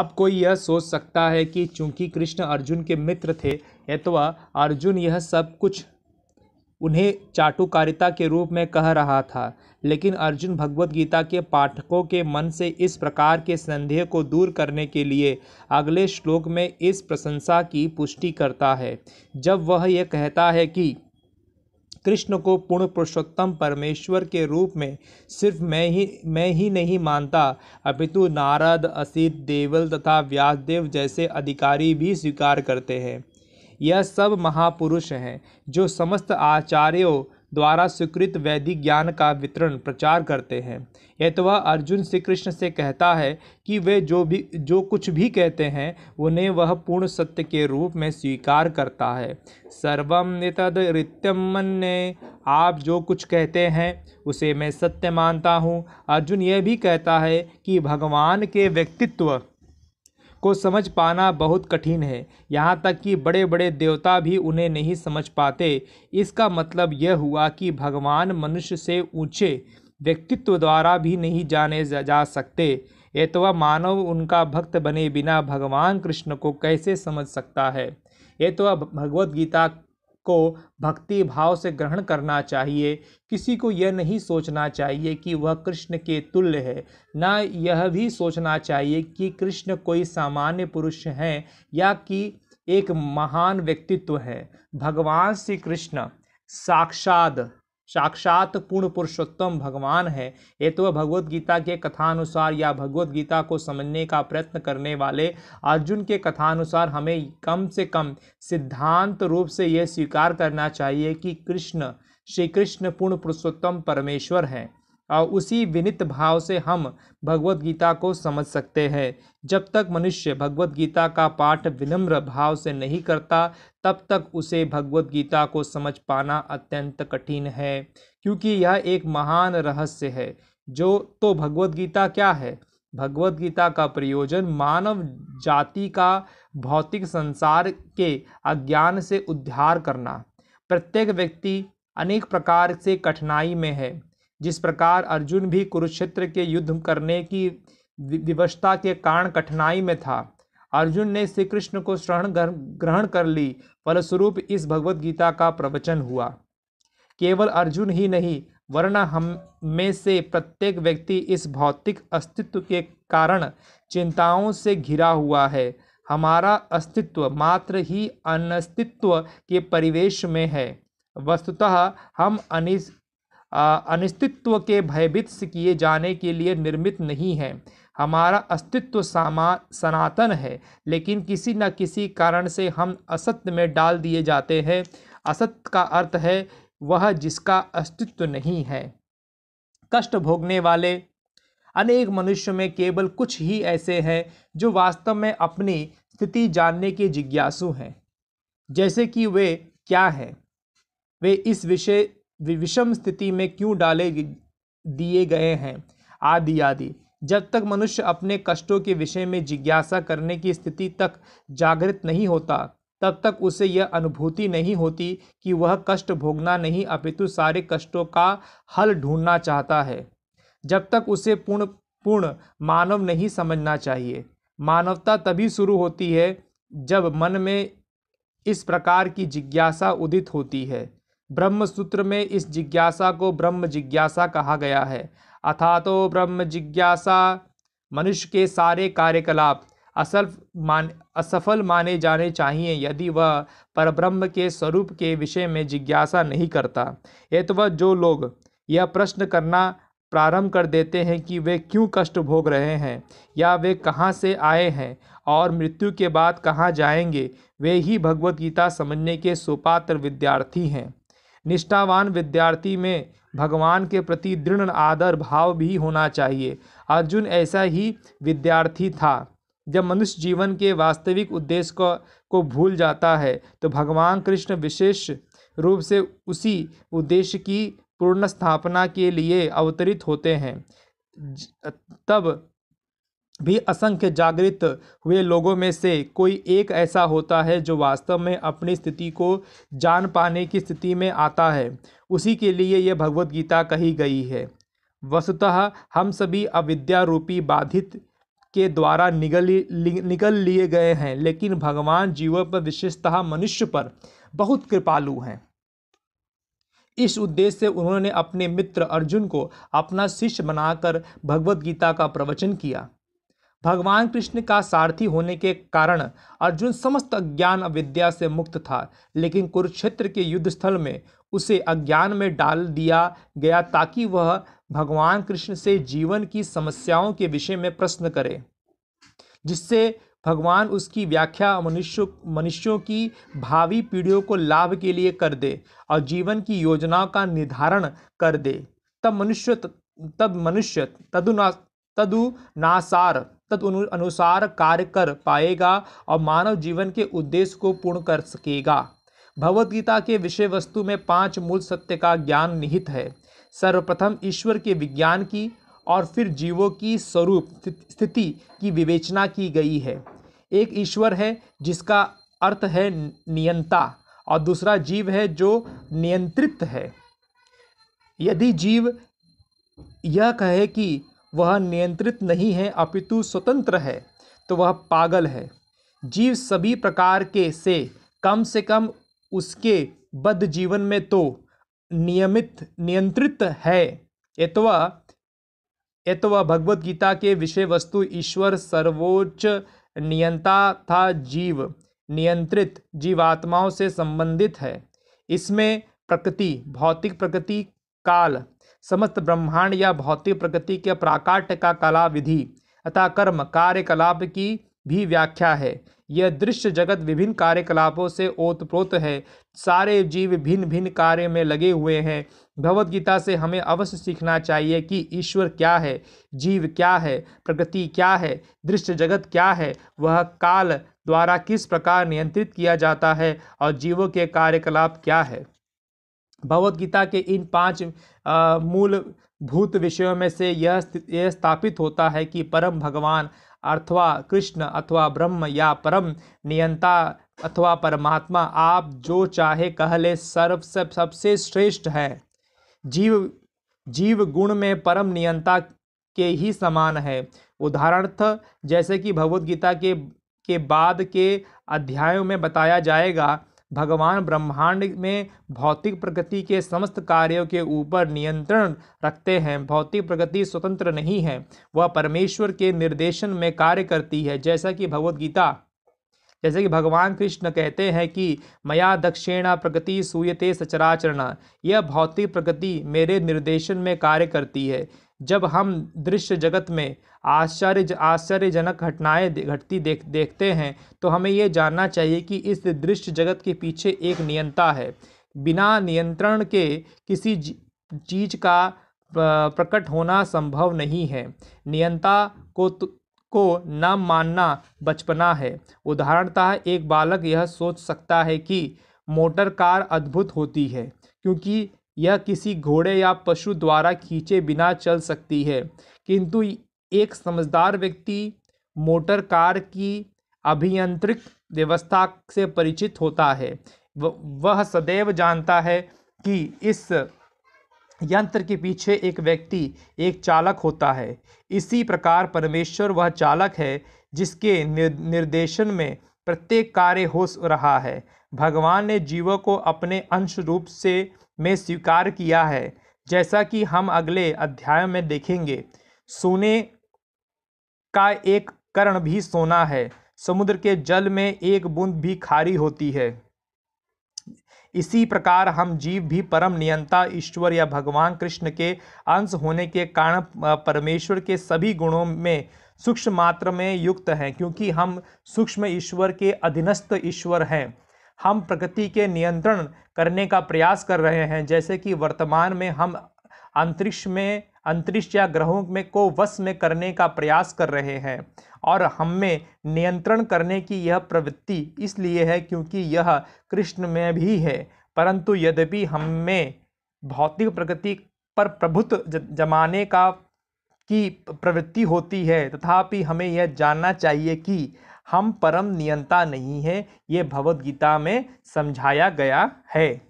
अब कोई यह सोच सकता है कि चूंकि कृष्ण अर्जुन के मित्र थे अथवा अर्जुन यह सब कुछ उन्हें चाटुकारिता के रूप में कह रहा था लेकिन अर्जुन भगवत गीता के पाठकों के मन से इस प्रकार के संदेह को दूर करने के लिए अगले श्लोक में इस प्रशंसा की पुष्टि करता है जब वह यह कहता है कि कृष्ण को पूर्ण पुरुषोत्तम परमेश्वर के रूप में सिर्फ मैं ही मैं ही नहीं मानता अपितु नारद असित देवल तथा व्यासदेव जैसे अधिकारी भी स्वीकार करते हैं यह सब महापुरुष हैं जो समस्त आचार्यों द्वारा स्वीकृत वैदिक ज्ञान का वितरण प्रचार करते हैं यह तो वह अर्जुन श्री कृष्ण से कहता है कि वे जो भी जो कुछ भी कहते हैं उन्हें वह पूर्ण सत्य के रूप में स्वीकार करता है सर्वम नितद रित्यम मन आप जो कुछ कहते हैं उसे मैं सत्य मानता हूँ अर्जुन यह भी कहता है कि भगवान के व्यक्तित्व को समझ पाना बहुत कठिन है यहाँ तक कि बड़े बड़े देवता भी उन्हें नहीं समझ पाते इसका मतलब यह हुआ कि भगवान मनुष्य से ऊँचे व्यक्तित्व द्वारा भी नहीं जाने जा सकते ये तो मानव उनका भक्त बने बिना भगवान कृष्ण को कैसे समझ सकता है ये तो गीता को भक्ति भाव से ग्रहण करना चाहिए किसी को यह नहीं सोचना चाहिए कि वह कृष्ण के तुल्य है ना यह भी सोचना चाहिए कि कृष्ण कोई सामान्य पुरुष हैं या कि एक महान व्यक्तित्व है भगवान श्री कृष्ण साक्षात साक्षात पूर्ण पुरुषोत्तम भगवान है ये तो भगवत गीता के कथानुसार या भगवत गीता को समझने का प्रयत्न करने वाले अर्जुन के कथानुसार हमें कम से कम सिद्धांत रूप से यह स्वीकार करना चाहिए कि कृष्ण श्री कृष्ण पूर्ण पुरुषोत्तम परमेश्वर हैं और उसी विनित भाव से हम भगवत गीता को समझ सकते हैं जब तक मनुष्य भगवत गीता का पाठ विनम्र भाव से नहीं करता तब तक उसे भगवत गीता को समझ पाना अत्यंत कठिन है क्योंकि यह एक महान रहस्य है जो तो भगवत गीता क्या है भगवत गीता का प्रयोजन मानव जाति का भौतिक संसार के अज्ञान से उद्धार करना प्रत्येक व्यक्ति अनेक प्रकार से कठिनाई में है जिस प्रकार अर्जुन भी कुरुक्षेत्र के युद्ध करने की विवशता के कारण कठिनाई में था अर्जुन ने श्री कृष्ण को श्रहण ग्रहण कर ली फलस्वरूप इस भगवत गीता का प्रवचन हुआ केवल अर्जुन ही नहीं वरना हम में से प्रत्येक व्यक्ति इस भौतिक अस्तित्व के कारण चिंताओं से घिरा हुआ है हमारा अस्तित्व मात्र ही अनस्तित्व के परिवेश में है वस्तुतः हम अनिस अनिस्तित्व के भयभीत से किए जाने के लिए निर्मित नहीं है हमारा अस्तित्व सामा सनातन है लेकिन किसी न किसी कारण से हम असत्य में डाल दिए जाते हैं असत्य का अर्थ है वह जिसका अस्तित्व नहीं है कष्ट भोगने वाले अनेक मनुष्य में केवल कुछ ही ऐसे हैं जो वास्तव में अपनी स्थिति जानने के जिज्ञासु हैं जैसे कि वे क्या हैं वे इस विषय विषम स्थिति में क्यों डाले दिए गए हैं आदि आदि जब तक मनुष्य अपने कष्टों के विषय में जिज्ञासा करने की स्थिति तक जागृत नहीं होता तब तक उसे यह अनुभूति नहीं होती कि वह कष्ट भोगना नहीं अपितु सारे कष्टों का हल ढूंढना चाहता है जब तक उसे पूर्ण पूर्ण मानव नहीं समझना चाहिए मानवता तभी शुरू होती है जब मन में इस प्रकार की जिज्ञासा उदित होती है ब्रह्म सूत्र में इस जिज्ञासा को ब्रह्म जिज्ञासा कहा गया है अथा तो ब्रह्म जिज्ञासा मनुष्य के सारे कार्यकलाप असल मान असफल माने जाने चाहिए यदि वह परब्रह्म के स्वरूप के विषय में जिज्ञासा नहीं करता एतव जो लोग यह प्रश्न करना प्रारंभ कर देते हैं कि वे क्यों कष्ट भोग रहे हैं या वे कहाँ से आए हैं और मृत्यु के बाद कहाँ जाएंगे वे ही भगवद्गीता गीता समझने के सुपात्र विद्यार्थी हैं निष्ठावान विद्यार्थी में भगवान के प्रति दृढ़ आदर भाव भी होना चाहिए अर्जुन ऐसा ही विद्यार्थी था जब मनुष्य जीवन के वास्तविक उद्देश्य को को भूल जाता है तो भगवान कृष्ण विशेष रूप से उसी उद्देश्य की पूर्ण स्थापना के लिए अवतरित होते हैं तब भी असंख्य जागृत हुए लोगों में से कोई एक ऐसा होता है जो वास्तव में अपनी स्थिति को जान पाने की स्थिति में आता है उसी के लिए यह भगवत गीता कही गई है वस्तुतः हम सभी अविद्या रूपी बाधित के द्वारा निगल निगल लिए गए हैं लेकिन भगवान जीवों पर विशेषतः मनुष्य पर बहुत कृपालु हैं इस उद्देश्य से उन्होंने अपने मित्र अर्जुन को अपना शिष्य बनाकर भगवत गीता का प्रवचन किया भगवान कृष्ण का सारथी होने के कारण अर्जुन समस्त अज्ञान अविद्या से मुक्त था लेकिन कुरुक्षेत्र के युद्ध स्थल में उसे अज्ञान में डाल दिया गया ताकि वह भगवान कृष्ण से जीवन की समस्याओं के विषय में प्रश्न करे जिससे भगवान उसकी व्याख्या मनुष्य मनुष्यों की भावी पीढ़ियों को लाभ के लिए कर दे और जीवन की योजनाओं का निर्धारण कर दे तब मनुष्य तब मनुष्य तदुना तदुनासार तद अनुसार कार्य कर पाएगा और मानव जीवन के उद्देश्य को पूर्ण कर सकेगा भगवदगीता के विषय वस्तु में पांच मूल सत्य का ज्ञान निहित है सर्वप्रथम ईश्वर के विज्ञान की और फिर जीवों की स्वरूप स्थिति की विवेचना की गई है एक ईश्वर है जिसका अर्थ है नियंता और दूसरा जीव है जो नियंत्रित है यदि जीव यह कहे कि वह नियंत्रित नहीं है अपितु स्वतंत्र है तो वह पागल है जीव सभी प्रकार के से कम से कम उसके बद्ध जीवन में तो नियमित नियंत्रित है यतवा यतवा भगवत गीता के विषय वस्तु ईश्वर सर्वोच्च नियंता था जीव नियंत्रित जीवात्माओं से संबंधित है इसमें प्रकृति भौतिक प्रकृति काल समस्त ब्रह्मांड या भौतिक प्रगति के प्राकाट का कला विधि अथा कर्म कार्यकलाप की भी व्याख्या है यह दृश्य जगत विभिन्न कार्यकलापों से ओतप्रोत है सारे जीव भिन्न भिन्न कार्य में लगे हुए हैं भगवदगीता से हमें अवश्य सीखना चाहिए कि ईश्वर क्या है जीव क्या है प्रकृति क्या है दृश्य जगत क्या है वह काल द्वारा किस प्रकार नियंत्रित किया जाता है और जीवों के कार्यकलाप क्या है भगवत गीता के इन पांच मूल भूत विषयों में से यह यह स्थापित होता है कि परम भगवान अथवा कृष्ण अथवा ब्रह्म या परम नियंता अथवा परमात्मा आप जो चाहे कह ले सर्व सब सबसे श्रेष्ठ है जीव जीव गुण में परम नियंता के ही समान है उदाहरणार्थ जैसे कि भगवदगीता गीता के के बाद के अध्यायों में बताया जाएगा भगवान ब्रह्मांड में भौतिक प्रगति के समस्त कार्यों के ऊपर नियंत्रण रखते हैं भौतिक प्रगति स्वतंत्र नहीं है वह परमेश्वर के निर्देशन में कार्य करती है जैसा कि भगवदगीता जैसे कि भगवान कृष्ण कहते हैं कि मया दक्षिणा प्रगति सूयते सचराचरणा यह भौतिक प्रगति मेरे निर्देशन में कार्य करती है जब हम दृश्य जगत में आश्चर्य आश्चर्यजनक घटनाएं घटती देख देखते हैं तो हमें ये जानना चाहिए कि इस दृश्य जगत के पीछे एक नियंता है बिना नियंत्रण के किसी चीज का प्रकट होना संभव नहीं है नियंता को को न मानना बचपना है उदाहरणतः एक बालक यह सोच सकता है कि मोटर कार अद्भुत होती है क्योंकि यह किसी घोड़े या पशु द्वारा खींचे बिना चल सकती है किंतु एक समझदार व्यक्ति मोटर कार की अभियंत्रिक व्यवस्था से परिचित होता है वह सदैव जानता है कि इस यंत्र के पीछे एक व्यक्ति एक चालक होता है इसी प्रकार परमेश्वर वह चालक है जिसके निर्देशन में प्रत्येक कार्य हो रहा है भगवान ने जीवों को अपने अंश रूप से में स्वीकार किया है जैसा कि हम अगले अध्याय में देखेंगे सोने का एक कर्ण भी सोना है समुद्र के जल में एक बूंद भी खारी होती है इसी प्रकार हम जीव भी परम नियंता ईश्वर या भगवान कृष्ण के अंश होने के कारण परमेश्वर के सभी गुणों में सूक्ष्म मात्र में युक्त हैं क्योंकि हम सूक्ष्म ईश्वर के अधीनस्थ ईश्वर हैं हम प्रकृति के नियंत्रण करने का प्रयास कर रहे हैं जैसे कि वर्तमान में हम अंतरिक्ष में अंतरिक्ष या ग्रहों में को वश में करने का प्रयास कर रहे हैं और हम में नियंत्रण करने की यह प्रवृत्ति इसलिए है क्योंकि यह कृष्ण में भी है परंतु यद्यपि हम में भौतिक प्रकृति पर प्रभुत्व जमाने का की प्रवृत्ति होती है तथापि हमें यह जानना चाहिए कि हम परम नियंता नहीं है ये भगवद गीता में समझाया गया है